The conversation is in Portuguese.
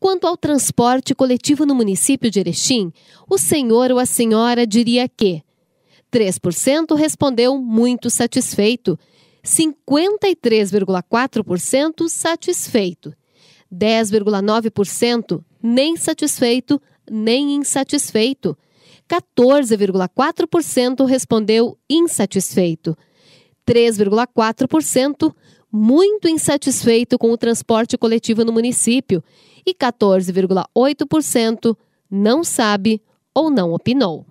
Quanto ao transporte coletivo no município de Erechim, o senhor ou a senhora diria que 3% respondeu muito satisfeito, 53,4% satisfeito, 10,9% nem satisfeito nem insatisfeito, 14,4% respondeu insatisfeito, 3,4% muito insatisfeito com o transporte coletivo no município e 14,8% não sabe ou não opinou.